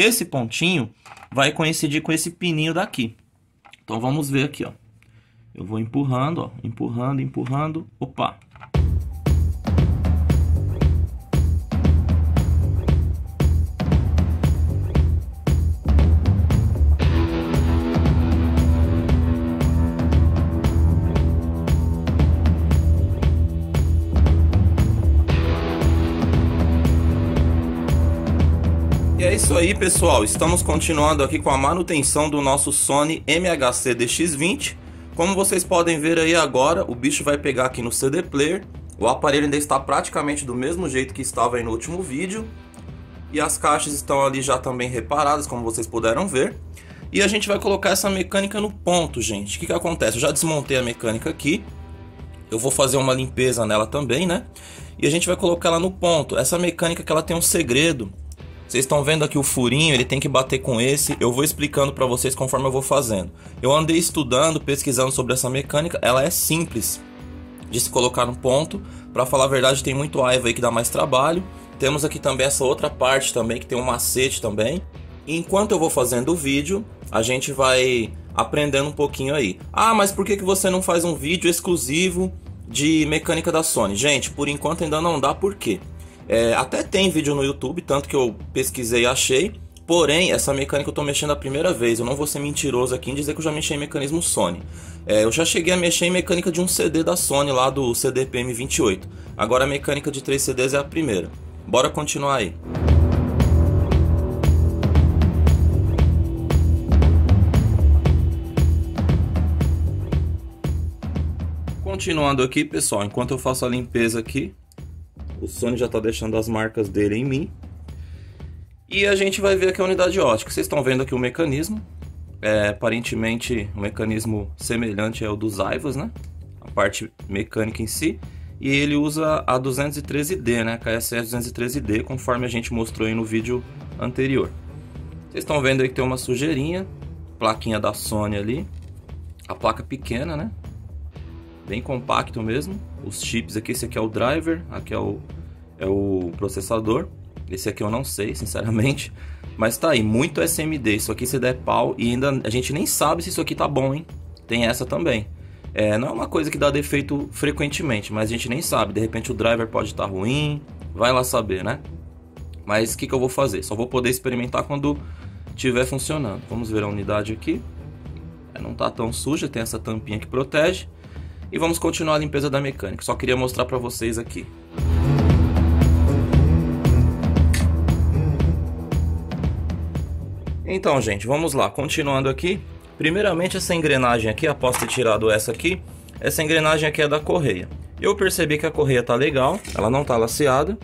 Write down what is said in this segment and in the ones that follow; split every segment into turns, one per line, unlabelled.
Esse pontinho vai coincidir com esse pininho daqui. Então vamos ver aqui, ó. Eu vou empurrando, ó, empurrando, empurrando. Opa, isso aí, pessoal. Estamos continuando aqui com a manutenção do nosso Sony MHC DX20. Como vocês podem ver aí agora, o bicho vai pegar aqui no CD player. O aparelho ainda está praticamente do mesmo jeito que estava no último vídeo. E as caixas estão ali já também reparadas, como vocês puderam ver. E a gente vai colocar essa mecânica no ponto, gente. O que, que acontece? Eu já desmontei a mecânica aqui. Eu vou fazer uma limpeza nela também, né? E a gente vai colocar ela no ponto. Essa mecânica que ela tem um segredo vocês estão vendo aqui o furinho, ele tem que bater com esse. Eu vou explicando para vocês conforme eu vou fazendo. Eu andei estudando, pesquisando sobre essa mecânica. Ela é simples de se colocar no ponto. Para falar a verdade, tem muito aiva aí que dá mais trabalho. Temos aqui também essa outra parte também que tem um macete também. enquanto eu vou fazendo o vídeo, a gente vai aprendendo um pouquinho aí. Ah, mas por que, que você não faz um vídeo exclusivo de mecânica da Sony? Gente, por enquanto ainda não dá, por quê? É, até tem vídeo no YouTube, tanto que eu pesquisei e achei. Porém, essa mecânica eu estou mexendo a primeira vez. Eu não vou ser mentiroso aqui em dizer que eu já mexi em mecanismo Sony. É, eu já cheguei a mexer em mecânica de um CD da Sony lá do CDPM 28. Agora a mecânica de 3 CDs é a primeira. Bora continuar aí. Continuando aqui, pessoal, enquanto eu faço a limpeza aqui, o Sony já está deixando as marcas dele em mim. E a gente vai ver aqui a unidade ótica. Vocês estão vendo aqui o mecanismo. É, aparentemente, um mecanismo semelhante ao dos Aivas, né? A parte mecânica em si. E ele usa a 213D, né? A KSS 213D, conforme a gente mostrou aí no vídeo anterior. Vocês estão vendo aí que tem uma sujeirinha, plaquinha da Sony ali. A placa pequena, né? bem compacto mesmo. Os chips aqui, esse aqui é o driver, aqui é o, é o processador. Esse aqui eu não sei, sinceramente. Mas tá aí, muito SMD. Isso aqui se der pau e ainda a gente nem sabe se isso aqui tá bom, hein? Tem essa também. É, não é uma coisa que dá defeito frequentemente, mas a gente nem sabe. De repente o driver pode estar tá ruim, vai lá saber, né? Mas o que, que eu vou fazer? Só vou poder experimentar quando tiver funcionando. Vamos ver a unidade aqui. É, não tá tão suja, tem essa tampinha que protege e vamos continuar a limpeza da mecânica. Só queria mostrar para vocês aqui. Então, gente, vamos lá. Continuando aqui. Primeiramente, essa engrenagem aqui, após ter tirado essa aqui, essa engrenagem aqui é da correia. Eu percebi que a correia tá legal, ela não tá laceada.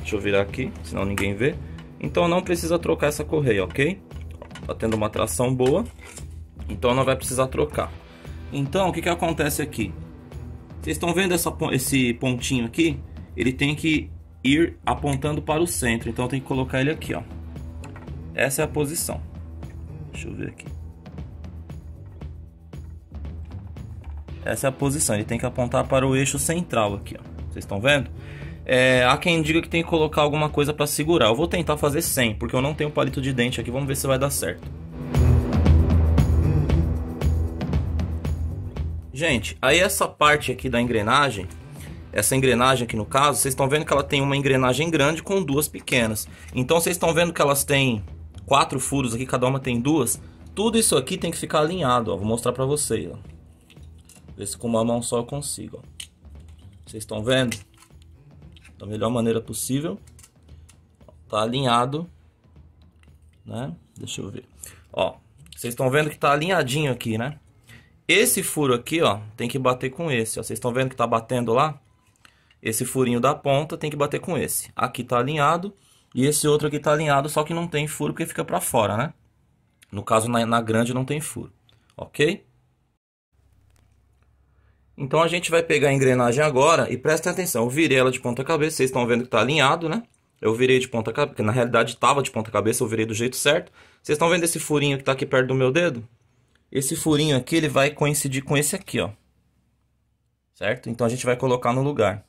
Deixa eu virar aqui, senão ninguém vê. Então não precisa trocar essa correia, ok? Tá tendo uma tração boa, então não vai precisar trocar. Então, o que, que acontece aqui? Vocês estão vendo essa, esse pontinho aqui? Ele tem que ir apontando para o centro, então tem que colocar ele aqui, ó. Essa é a posição. Deixa eu ver aqui. Essa é a posição, ele tem que apontar para o eixo central aqui, ó. Vocês estão vendo? É, há quem diga que tem que colocar alguma coisa para segurar. Eu vou tentar fazer sem, porque eu não tenho palito de dente aqui. Vamos ver se vai dar certo. Gente, aí essa parte aqui da engrenagem, essa engrenagem aqui no caso, vocês estão vendo que ela tem uma engrenagem grande com duas pequenas. Então vocês estão vendo que elas têm quatro furos aqui, cada uma tem duas. Tudo isso aqui tem que ficar alinhado, ó. Vou mostrar pra vocês, ó. Ver se com uma mão só eu consigo, ó. Vocês estão vendo? Da melhor maneira possível. Tá alinhado, né? Deixa eu ver. Ó, vocês estão vendo que tá alinhadinho aqui, né? Esse furo aqui, ó, tem que bater com esse, ó. Vocês estão vendo que tá batendo lá? Esse furinho da ponta tem que bater com esse. Aqui tá alinhado e esse outro aqui tá alinhado, só que não tem furo porque fica para fora, né? No caso, na, na grande não tem furo, ok? Então a gente vai pegar a engrenagem agora e prestem atenção. Eu virei ela de ponta cabeça, vocês estão vendo que tá alinhado, né? Eu virei de ponta cabeça, porque na realidade tava de ponta cabeça, eu virei do jeito certo. Vocês estão vendo esse furinho que tá aqui perto do meu dedo? esse furinho aqui ele vai coincidir com esse aqui, ó. Certo? Então a gente vai colocar no lugar.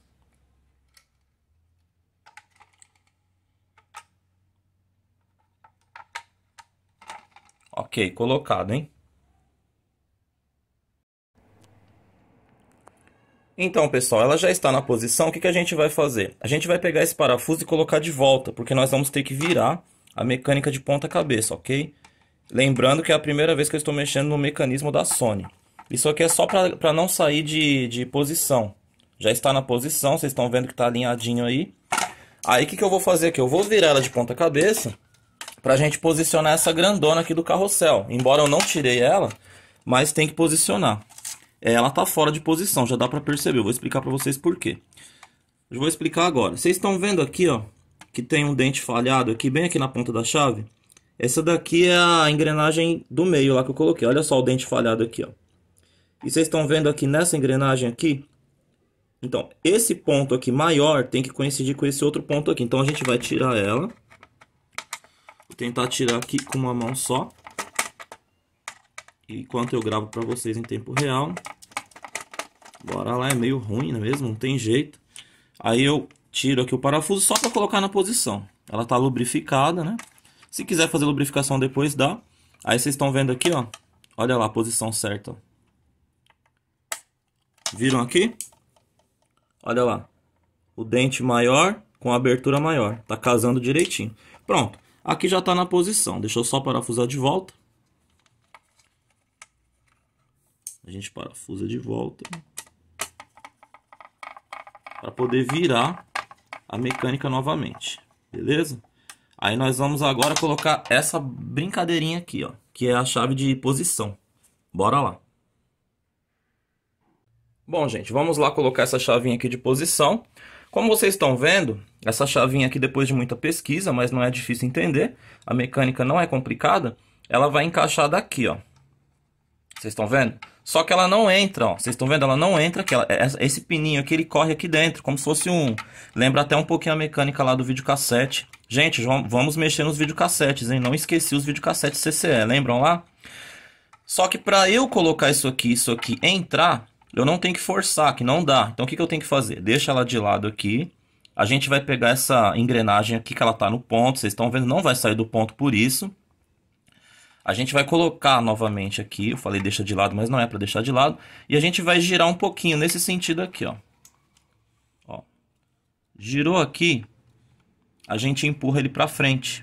Ok, colocado, hein? Então, pessoal, ela já está na posição, o que, que a gente vai fazer? A gente vai pegar esse parafuso e colocar de volta, porque nós vamos ter que virar a mecânica de ponta cabeça, ok? Lembrando que é a primeira vez que eu estou mexendo no mecanismo da Sony. Isso aqui é só para não sair de, de posição. Já está na posição, vocês estão vendo que está alinhadinho aí. Aí o que, que eu vou fazer aqui? Eu vou virar ela de ponta cabeça para a gente posicionar essa grandona aqui do carrossel. Embora eu não tirei ela, mas tem que posicionar. Ela está fora de posição, já dá para perceber. Eu vou explicar para vocês por quê. Eu vou explicar agora. Vocês estão vendo aqui ó, que tem um dente falhado aqui, bem aqui na ponta da chave? Essa daqui é a engrenagem do meio lá que eu coloquei. Olha só o dente falhado aqui, ó. E vocês estão vendo aqui nessa engrenagem aqui? Então, esse ponto aqui maior tem que coincidir com esse outro ponto aqui. Então, a gente vai tirar ela. Vou tentar tirar aqui com uma mão só. Enquanto eu gravo para vocês em tempo real. Bora lá, é meio ruim, é mesmo? Não tem jeito. Aí eu tiro aqui o parafuso só para colocar na posição. Ela tá lubrificada, né? Se quiser fazer lubrificação depois, dá. Aí vocês estão vendo aqui, ó. Olha lá a posição certa. Viram aqui? Olha lá. O dente maior com a abertura maior. Tá casando direitinho. Pronto. Aqui já tá na posição. Deixa eu só parafusar de volta. A gente parafusa de volta. Para poder virar a mecânica novamente. Beleza? Aí nós vamos agora colocar essa brincadeirinha aqui, ó, que é a chave de posição. Bora lá. Bom, gente, vamos lá colocar essa chavinha aqui de posição. Como vocês estão vendo, essa chavinha aqui, depois de muita pesquisa, mas não é difícil entender, a mecânica não é complicada, ela vai encaixar daqui, ó. Vocês estão vendo? Só que ela não entra, ó. Vocês estão vendo? Ela não entra, que ela, esse pininho aqui, ele corre aqui dentro, como se fosse um... Lembra até um pouquinho a mecânica lá do videocassete. Gente, vamos mexer nos videocassetes, hein? Não esqueci os videocassetes CCE, lembram lá? Só que para eu colocar isso aqui, isso aqui entrar, eu não tenho que forçar, que não dá. Então o que, que eu tenho que fazer? Deixa ela de lado aqui. A gente vai pegar essa engrenagem aqui que ela tá no ponto, vocês estão vendo, não vai sair do ponto por isso. A gente vai colocar novamente aqui, eu falei deixa de lado, mas não é para deixar de lado, e a gente vai girar um pouquinho nesse sentido aqui, ó. ó. Girou aqui, a gente empurra ele para frente.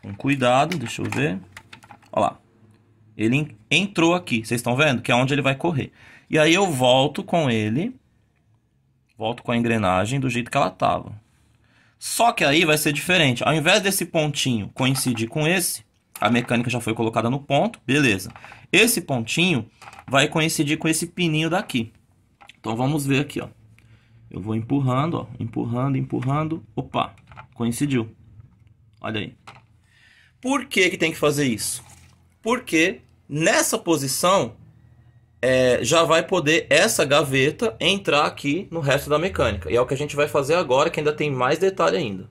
Com cuidado, deixa eu ver. Ó lá. Ele entrou aqui, vocês estão vendo? Que é onde ele vai correr. E aí eu volto com ele, volto com a engrenagem do jeito que ela estava. Só que aí vai ser diferente. Ao invés desse pontinho coincidir com esse, a mecânica já foi colocada no ponto, beleza. Esse pontinho vai coincidir com esse pininho daqui. Então vamos ver aqui, ó. Eu vou empurrando, ó, empurrando, empurrando, opa, coincidiu. Olha aí. Por que que tem que fazer isso? Porque nessa posição é, já vai poder essa gaveta entrar aqui no resto da mecânica. E é o que a gente vai fazer agora, que ainda tem mais detalhe ainda.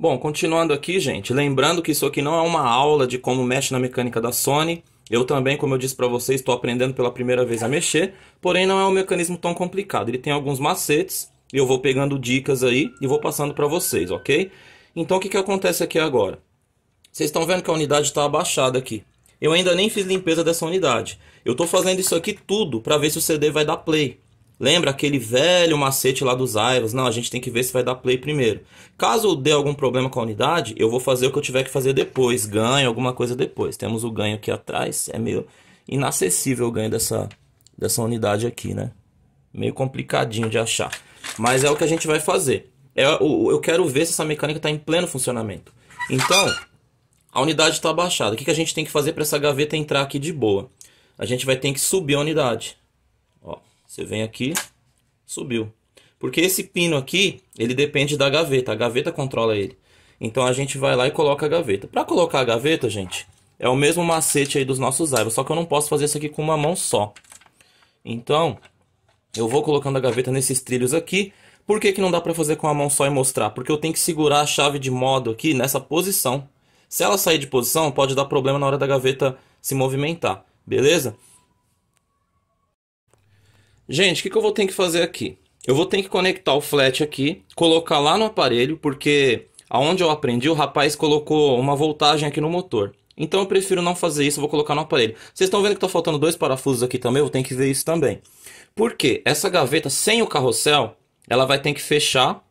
Bom, continuando aqui, gente, lembrando que isso aqui não é uma aula de como mexe na mecânica da Sony. Eu também, como eu disse para vocês, estou aprendendo pela primeira vez a mexer, porém não é um mecanismo tão complicado. Ele tem alguns macetes e eu vou pegando dicas aí e vou passando para vocês, ok? Então o que, que acontece aqui agora? Vocês estão vendo que a unidade está abaixada aqui. Eu ainda nem fiz limpeza dessa unidade. Eu estou fazendo isso aqui tudo para ver se o CD vai dar play. Lembra aquele velho macete lá dos Iros? Não, a gente tem que ver se vai dar play primeiro. Caso dê algum problema com a unidade, eu vou fazer o que eu tiver que fazer depois. Ganho, alguma coisa depois. Temos o ganho aqui atrás. É meio inacessível o ganho dessa, dessa unidade aqui, né? Meio complicadinho de achar. Mas é o que a gente vai fazer. Eu, é eu quero ver se essa mecânica está em pleno funcionamento. Então, a unidade está baixada. O que a gente tem que fazer para essa gaveta entrar aqui de boa? A gente vai ter que subir a unidade. Você vem aqui, subiu. Porque esse pino aqui, ele depende da gaveta. A gaveta controla ele. Então a gente vai lá e coloca a gaveta. Para colocar a gaveta, gente, é o mesmo macete aí dos nossos aivas, só que eu não posso fazer isso aqui com uma mão só. Então, eu vou colocando a gaveta nesses trilhos aqui. Por que, que não dá para fazer com a mão só e mostrar? Porque eu tenho que segurar a chave de modo aqui nessa posição. Se ela sair de posição, pode dar problema na hora da gaveta se movimentar, beleza? gente, o que, que eu vou ter que fazer aqui? Eu vou ter que conectar o flat aqui, colocar lá no aparelho, porque aonde eu aprendi, o rapaz colocou uma voltagem aqui no motor. Então eu prefiro não fazer isso, vou colocar no aparelho. Vocês estão vendo que está faltando dois parafusos aqui também, eu vou ter que ver isso também. Por quê? Essa gaveta sem o carrossel, ela vai ter que fechar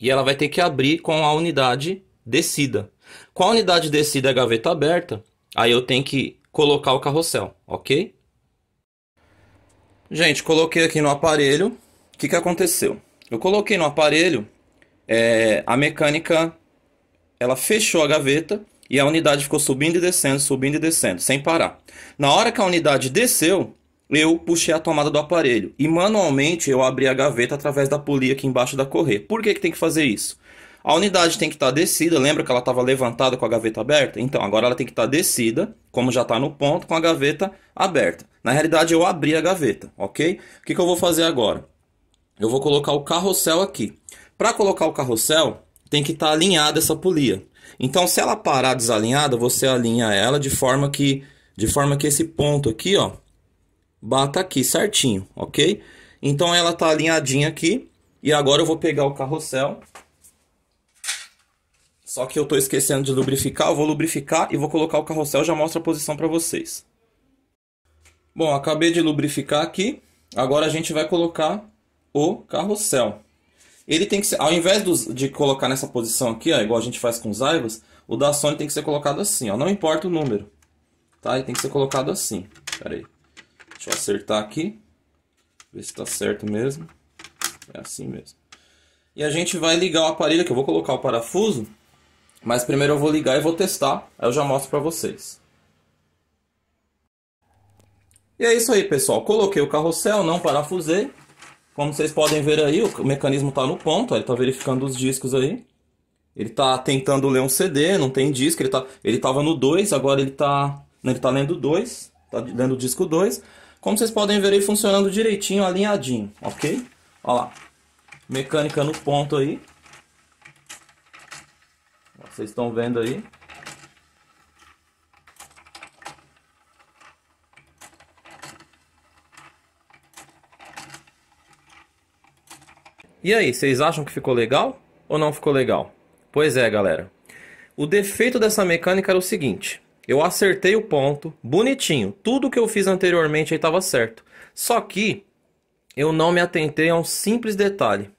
e ela vai ter que abrir com a unidade descida. Com a unidade descida e a gaveta aberta, aí eu tenho que colocar o carrossel, ok? Gente, coloquei aqui no aparelho. O que, que aconteceu? Eu coloquei no aparelho, é, a mecânica ela fechou a gaveta e a unidade ficou subindo e descendo, subindo e descendo, sem parar. Na hora que a unidade desceu, eu puxei a tomada do aparelho e manualmente eu abri a gaveta através da polia aqui embaixo da correia. Por que, que tem que fazer isso? A unidade tem que estar tá descida, lembra que ela estava levantada com a gaveta aberta? Então, agora ela tem que estar tá descida, como já está no ponto, com a gaveta aberta. Na realidade, eu abri a gaveta, ok? O que, que eu vou fazer agora? Eu vou colocar o carrossel aqui. Para colocar o carrossel, tem que estar tá alinhada essa polia. Então, se ela parar desalinhada, você alinha ela de forma que, de forma que esse ponto aqui, ó, bata aqui certinho, ok? Então, ela está alinhadinha aqui. E agora eu vou pegar o carrossel só que eu tô esquecendo de lubrificar, eu vou lubrificar e vou colocar o carrossel, já mostro a posição para vocês. Bom, acabei de lubrificar aqui, agora a gente vai colocar o carrossel. Ele tem que ser, ao invés dos, de colocar nessa posição aqui, ó, igual a gente faz com os Aivas, o da Sony tem que ser colocado assim, ó, não importa o número. Tá? Ele tem que ser colocado assim. Pera aí. Deixa eu acertar aqui. Ver se tá certo mesmo. É assim mesmo. E a gente vai ligar o aparelho, que eu vou colocar o parafuso mas primeiro eu vou ligar e vou testar, aí eu já mostro para vocês. E é isso aí, pessoal. Coloquei o carrossel, não parafusei. Como vocês podem ver aí, o mecanismo está no ponto, ele está verificando os discos aí. Ele está tentando ler um CD, não tem disco, ele tá, ele no 2, agora ele está ele tá lendo 2, está lendo o disco 2. Como vocês podem ver aí, funcionando direitinho, alinhadinho, ok? Olha lá, mecânica no ponto aí. Vocês estão vendo aí? E aí, vocês acham que ficou legal ou não ficou legal? Pois é, galera. O defeito dessa mecânica era o seguinte: eu acertei o ponto, bonitinho, tudo que eu fiz anteriormente estava certo. Só que eu não me atentei a um simples detalhe.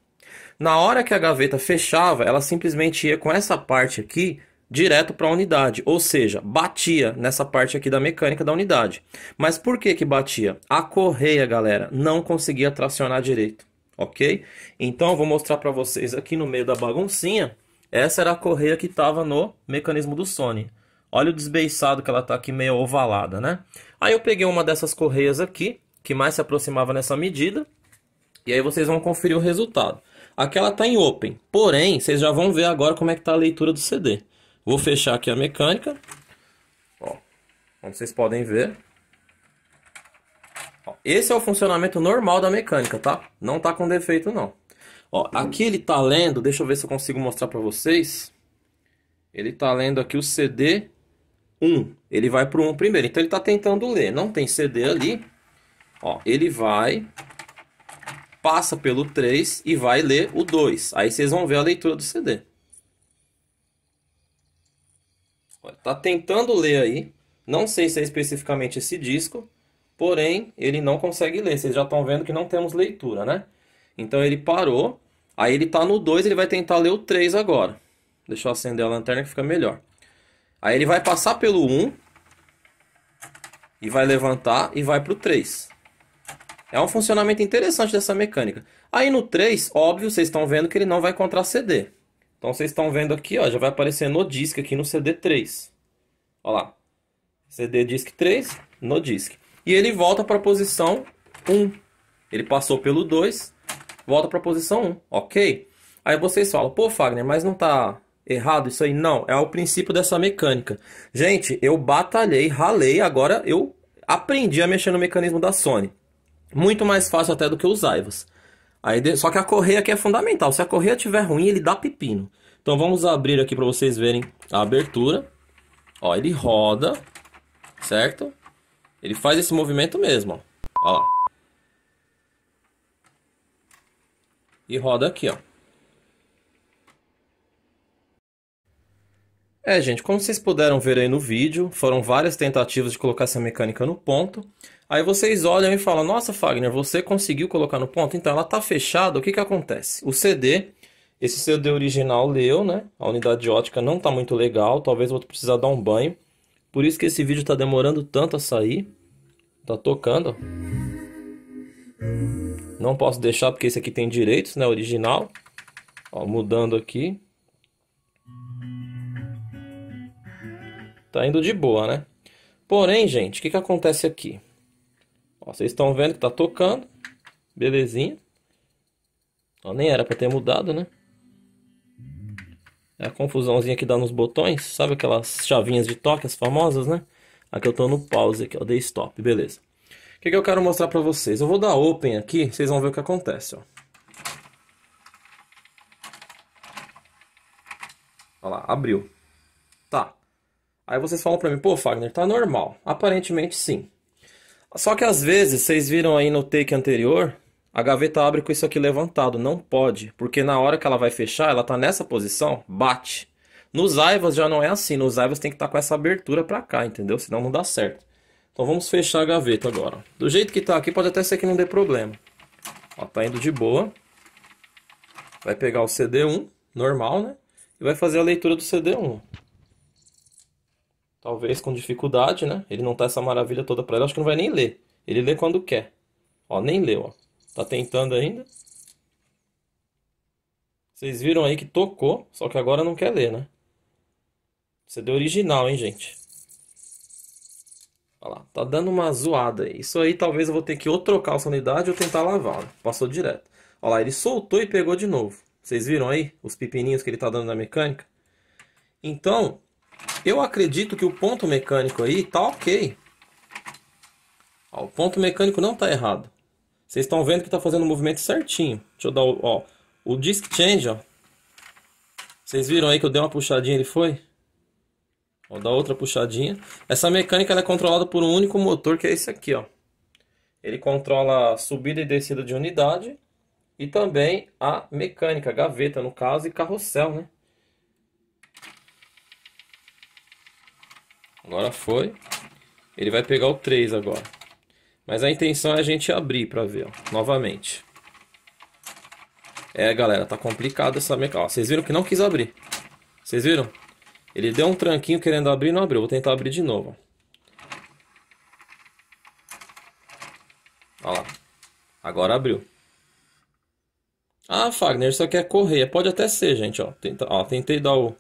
Na hora que a gaveta fechava, ela simplesmente ia com essa parte aqui direto para a unidade, ou seja, batia nessa parte aqui da mecânica da unidade. Mas por que que batia? A correia, galera, não conseguia tracionar direito, ok? Então eu vou mostrar para vocês aqui no meio da baguncinha. Essa era a correia que estava no mecanismo do Sony. Olha o desbeiçado que ela tá aqui meio ovalada, né? Aí eu peguei uma dessas correias aqui, que mais se aproximava nessa medida, e aí vocês vão conferir o resultado. Aquela está em open. Porém, vocês já vão ver agora como é que está a leitura do CD. Vou fechar aqui a mecânica. Ó, como vocês podem ver. Ó, esse é o funcionamento normal da mecânica, tá? Não está com defeito, não. Ó, aqui ele está lendo, deixa eu ver se eu consigo mostrar para vocês. Ele está lendo aqui o CD 1. Ele vai para o 1 primeiro. Então ele está tentando ler. Não tem CD ali. Ó, ele vai passa pelo 3 e vai ler o 2. Aí vocês vão ver a leitura do CD. Está tentando ler aí. Não sei se é especificamente esse disco, porém ele não consegue ler. Vocês já estão vendo que não temos leitura, né? Então ele parou. Aí ele está no 2, ele vai tentar ler o 3 agora. Deixa eu acender a lanterna que fica melhor. Aí ele vai passar pelo 1 um, e vai levantar e vai pro 3. É um funcionamento interessante dessa mecânica. Aí no 3, óbvio, vocês estão vendo que ele não vai encontrar CD. Então vocês estão vendo aqui, ó, já vai aparecer no disco aqui no CD 3. Olha lá. CD disc 3, no disc. E ele volta para a posição 1. Ele passou pelo 2, volta para a posição 1, ok? Aí vocês falam, pô Fagner, mas não tá errado isso aí? Não, é o princípio dessa mecânica. Gente, eu batalhei, ralei, agora eu aprendi a mexer no mecanismo da Sony. Muito mais fácil até do que os Aivas. Aí, só que a correia aqui é fundamental. Se a correia tiver ruim, ele dá pepino. Então vamos abrir aqui para vocês verem a abertura. Ó, ele roda, certo? Ele faz esse movimento mesmo, ó. ó. E roda aqui, ó. É, gente, como vocês puderam ver aí no vídeo, foram várias tentativas de colocar essa mecânica no ponto. Aí vocês olham e falam, nossa, Fagner, você conseguiu colocar no ponto? Então, ela está fechada, o que, que acontece? O CD, esse CD original leu, né? A unidade ótica não está muito legal, talvez eu vou precisar dar um banho. Por isso que esse vídeo está demorando tanto a sair. Tá tocando, Não posso deixar porque esse aqui tem direitos, né? Original. Ó, mudando aqui. Tá indo de boa, né? Porém, gente, o que, que acontece aqui? Ó, vocês estão vendo que tá tocando. Belezinha. Ó, nem era para ter mudado, né? É a confusãozinha que dá nos botões. Sabe aquelas chavinhas de toque, as famosas, né? Aqui eu tô no pause aqui, ó. Dei stop, beleza. O que, que eu quero mostrar para vocês? Eu vou dar open aqui, vocês vão ver o que acontece, ó. Olha lá, abriu. Tá. Aí vocês falam para mim, pô, Fagner, tá normal. Aparentemente sim. Só que às vezes, vocês viram aí no take anterior, a gaveta abre com isso aqui levantado. Não pode, porque na hora que ela vai fechar, ela tá nessa posição, bate. Nos Aivas já não é assim. Nos Aivas tem que estar tá com essa abertura para cá, entendeu? Senão não dá certo. Então vamos fechar a gaveta agora. Do jeito que tá aqui, pode até ser que não dê problema. Ó, tá indo de boa. Vai pegar o CD1, normal, né? E vai fazer a leitura do CD1 talvez com dificuldade, né? Ele não tá essa maravilha toda para ele, acho que não vai nem ler. Ele lê quando quer. Ó, nem leu, ó. Tá tentando ainda. Vocês viram aí que tocou, só que agora não quer ler, né? Você deu original, hein, gente? Olha lá, tá dando uma zoada aí. Isso aí talvez eu vou ter que ou trocar a sanidade ou tentar lavar. Né? Passou direto. Olha lá, ele soltou e pegou de novo. Vocês viram aí os pepininhos que ele tá dando na mecânica? Então, eu acredito que o ponto mecânico aí tá ok. Ó, o ponto mecânico não tá errado. Vocês estão vendo que tá fazendo o movimento certinho. Deixa eu dar o, ó, o disc change, ó. Vocês viram aí que eu dei uma puxadinha, ele foi? Vou dar outra puxadinha. Essa mecânica é controlada por um único motor, que é esse aqui, ó. Ele controla a subida e descida de unidade e também a mecânica, a gaveta no caso, e carrossel, né? Agora foi. Ele vai pegar o 3 agora. Mas a intenção é a gente abrir para ver, ó, novamente. É, galera, tá complicado essa mecânica. Vocês viram que não quis abrir. Vocês viram? Ele deu um tranquinho querendo abrir e não abriu. Vou tentar abrir de novo. Olha lá. Agora abriu. Ah, Fagner, isso aqui é correia. Pode até ser, gente. Ó, Tenta, ó tentei dar o,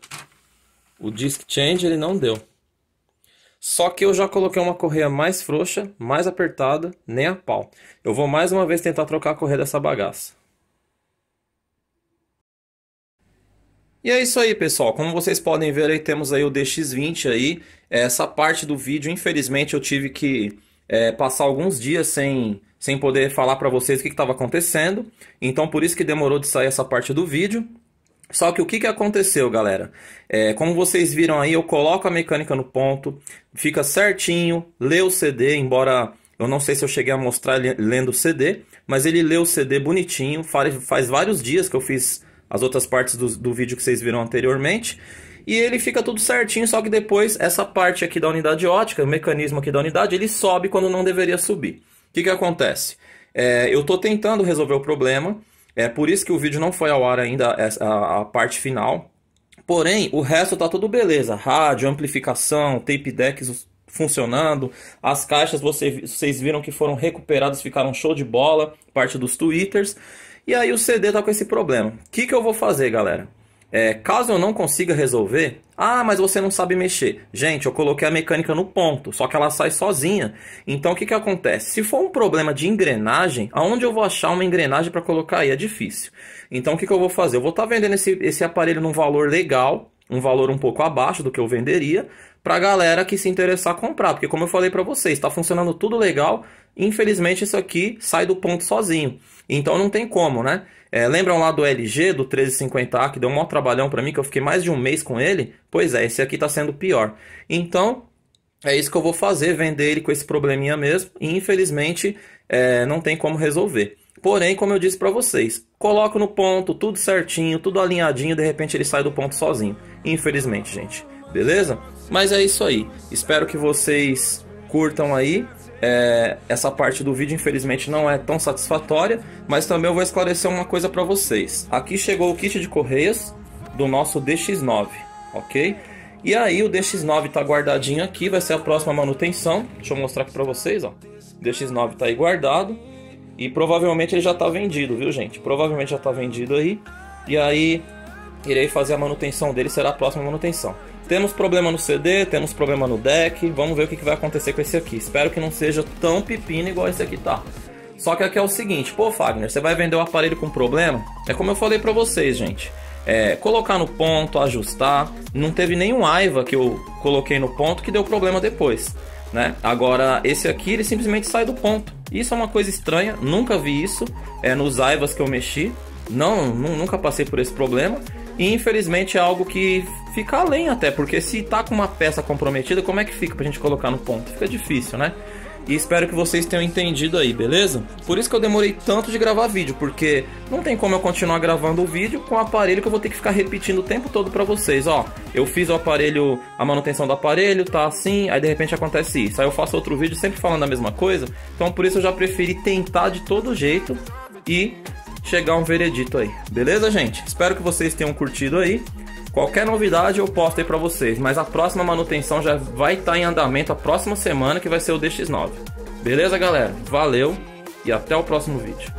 o disk change, ele não deu. Só que eu já coloquei uma correia mais frouxa, mais apertada, nem a pau. Eu vou mais uma vez tentar trocar a correia dessa bagaça. E é isso aí, pessoal. Como vocês podem ver, aí temos aí o DX20 aí. É, essa parte do vídeo, infelizmente, eu tive que é, passar alguns dias sem, sem poder falar para vocês o que estava acontecendo. Então, por isso que demorou de sair essa parte do vídeo. Só que o que, que aconteceu, galera? É, como vocês viram aí, eu coloco a mecânica no ponto, fica certinho, lê o CD, embora eu não sei se eu cheguei a mostrar lendo o CD, mas ele lê o CD bonitinho, faz, faz vários dias que eu fiz as outras partes do, do vídeo que vocês viram anteriormente, e ele fica tudo certinho, só que depois essa parte aqui da unidade ótica, o mecanismo aqui da unidade, ele sobe quando não deveria subir. O que, que acontece? É, eu estou tentando resolver o problema, é por isso que o vídeo não foi ao ar ainda, a, a parte final. Porém, o resto tá tudo beleza. Rádio, amplificação, tape decks funcionando. As caixas você, vocês viram que foram recuperadas, ficaram show de bola, parte dos twitters. E aí o CD tá com esse problema. O que, que eu vou fazer, galera? É, caso eu não consiga resolver, ah, mas você não sabe mexer. Gente, eu coloquei a mecânica no ponto, só que ela sai sozinha. Então o que, que acontece? Se for um problema de engrenagem, aonde eu vou achar uma engrenagem para colocar aí? É difícil. Então o que, que eu vou fazer? Eu vou estar tá vendendo esse, esse aparelho num valor legal, um valor um pouco abaixo do que eu venderia, para a galera que se interessar comprar. Porque como eu falei para vocês, está funcionando tudo legal, Infelizmente, isso aqui sai do ponto sozinho. Então não tem como, né? É, lembram lá do LG, do 1350A, que deu um maior trabalhão para mim, que eu fiquei mais de um mês com ele? Pois é, esse aqui está sendo pior. Então, é isso que eu vou fazer, vender ele com esse probleminha mesmo. E infelizmente, é, não tem como resolver. Porém, como eu disse para vocês, coloco no ponto, tudo certinho, tudo alinhadinho, de repente ele sai do ponto sozinho. Infelizmente, gente. Beleza? Mas é isso aí. Espero que vocês curtam aí é, essa parte do vídeo infelizmente não é tão satisfatória, mas também eu vou esclarecer uma coisa para vocês. Aqui chegou o kit de correias do nosso DX9, ok? E aí o DX9 tá guardadinho aqui, vai ser a próxima manutenção. Deixa eu mostrar aqui para vocês, ó. DX9 tá aí guardado e provavelmente ele já tá vendido, viu gente? Provavelmente já tá vendido aí. E aí irei fazer a manutenção dele, será a próxima manutenção. Temos problema no CD, temos problema no deck, vamos ver o que, vai acontecer com esse aqui. Espero que não seja tão pepino igual esse aqui tá. Só que aqui é o seguinte, pô Fagner, você vai vender o aparelho com problema? É como eu falei para vocês, gente. É, colocar no ponto, ajustar. Não teve nenhum aiva que eu coloquei no ponto que deu problema depois. Né? Agora, esse aqui ele simplesmente sai do ponto. Isso é uma coisa estranha, nunca vi isso é, nos aivas que eu mexi. Não, nunca passei por esse problema. E infelizmente é algo que fica além até, porque se tá com uma peça comprometida, como é que fica pra gente colocar no ponto? Fica difícil, né? E espero que vocês tenham entendido aí, beleza? Por isso que eu demorei tanto de gravar vídeo, porque não tem como eu continuar gravando o vídeo com o aparelho que eu vou ter que ficar repetindo o tempo todo para vocês. Ó, eu fiz o aparelho, a manutenção do aparelho, tá assim, aí de repente acontece isso. Aí eu faço outro vídeo sempre falando a mesma coisa. Então por isso eu já preferi tentar de todo jeito e chegar um veredito aí. Beleza, gente? Espero que vocês tenham curtido aí. Qualquer novidade eu posto aí pra vocês, mas a próxima manutenção já vai estar tá em andamento a próxima semana, que vai ser o DX9. Beleza, galera? Valeu e até o próximo vídeo.